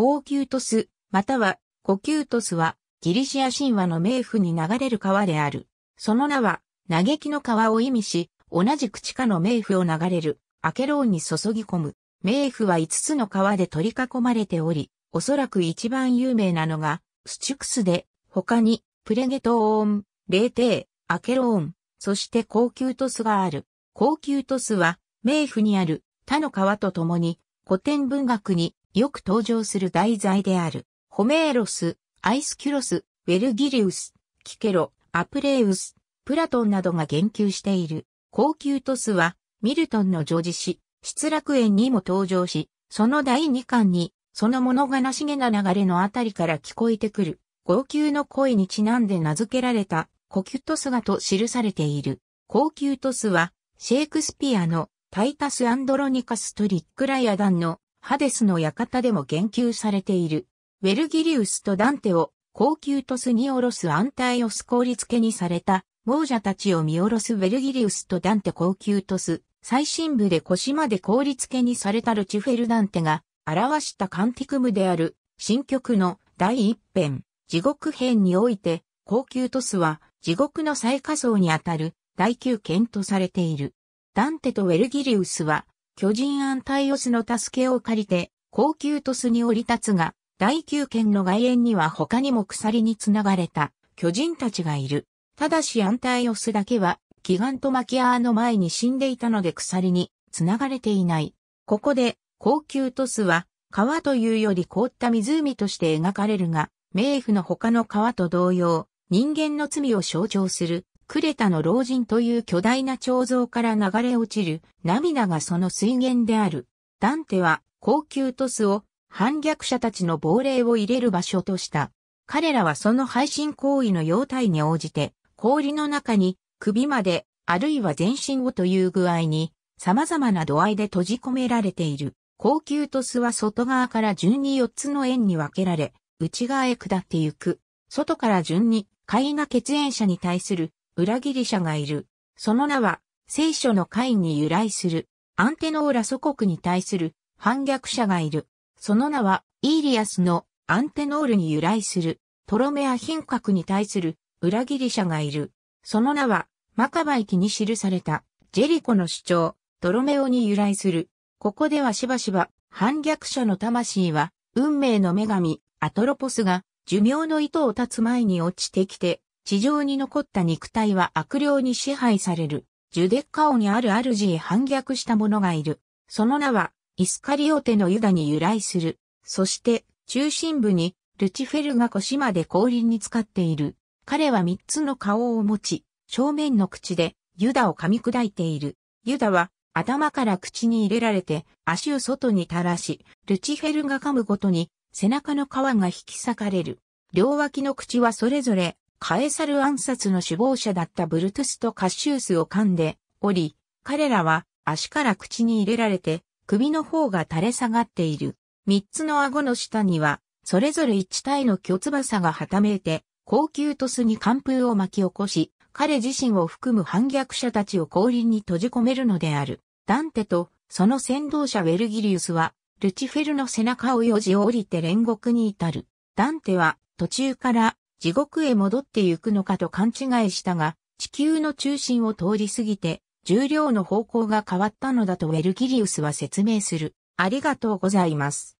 高級トス、またはコ級トスはギリシア神話の冥府に流れる川である。その名は嘆きの川を意味し、同じく地下の冥府を流れるアケローンに注ぎ込む。冥府は5つの川で取り囲まれており、おそらく一番有名なのがスチュクスで、他にプレゲトーン、レーテー、アケローン、そして高級トスがある。高級トスは冥府にある他の川と共に古典文学によく登場する題材である、ホメーロス、アイスキュロス、ウェルギリウス、キケロ、アプレウス、プラトンなどが言及している。高級トスは、ミルトンの女子詩、失楽園にも登場し、その第2巻に、その物悲しげな流れのあたりから聞こえてくる、高級の声にちなんで名付けられた、コキュトスがと記されている。高級トスは、シェイクスピアのタイタス・アンドロニカス・トリック・ライア団のハデスの館でも言及されている。ウェルギリウスとダンテを高級とスにおろす安泰をスコーリ付けにされた亡者たちを見下ろすウェルギリウスとダンテ高級とス、最深部で腰まで凍り付けにされたルチフェルダンテが表したカンティクムである新曲の第一編地獄編において高級トスは地獄の最下層にあたる第9剣とされている。ダンテとウェルギリウスは巨人アンタイオスの助けを借りて、高級トスに降り立つが、第9県の外縁には他にも鎖につながれた巨人たちがいる。ただしアンタイオスだけは、ギガントマキアーの前に死んでいたので鎖につながれていない。ここで、高級トスは、川というより凍った湖として描かれるが、冥府の他の川と同様、人間の罪を象徴するクレタの老人という巨大な彫像から流れ落ちる涙がその水源である。ダンテは高級トスを反逆者たちの亡霊を入れる場所とした。彼らはその配信行為の様態に応じて、氷の中に首まで、あるいは全身をという具合に、様々な度合いで閉じ込められている。高級トスは外側から順に4つの円に分けられ、内側へ下ってゆく。外から順に、会が血縁者に対する裏切り者がいる。その名は、聖書の会に由来する、アンテノーラ祖国に対する反逆者がいる。その名は、イーリアスのアンテノールに由来する、トロメア品格に対する裏切り者がいる。その名は、マカバイキに記された、ジェリコの主張、トロメオに由来する。ここではしばしば、反逆者の魂は、運命の女神、アトロポスが、寿命の糸を断つ前に落ちてきて、地上に残った肉体は悪霊に支配される。ジュデッカオにある主へ反逆した者がいる。その名は、イスカリオテのユダに由来する。そして、中心部に、ルチフェルが腰まで降臨に使っている。彼は三つの顔を持ち、正面の口で、ユダを噛み砕いている。ユダは、頭から口に入れられて、足を外に垂らし、ルチフェルが噛むごとに、背中の皮が引き裂かれる。両脇の口はそれぞれ、カエサル暗殺の首謀者だったブルトゥスとカッシュースを噛んでおり、彼らは足から口に入れられて首の方が垂れ下がっている。三つの顎の下には、それぞれ一体の巨翼がはためいて、高級トスに寒風を巻き起こし、彼自身を含む反逆者たちを氷に閉じ込めるのである。ダンテと、その先導者ウェルギリウスは、ルチフェルの背中をよじ降りて煉獄に至る。ダンテは、途中から地獄へ戻ってゆくのかと勘違いしたが、地球の中心を通り過ぎて、重量の方向が変わったのだとウェルギリウスは説明する。ありがとうございます。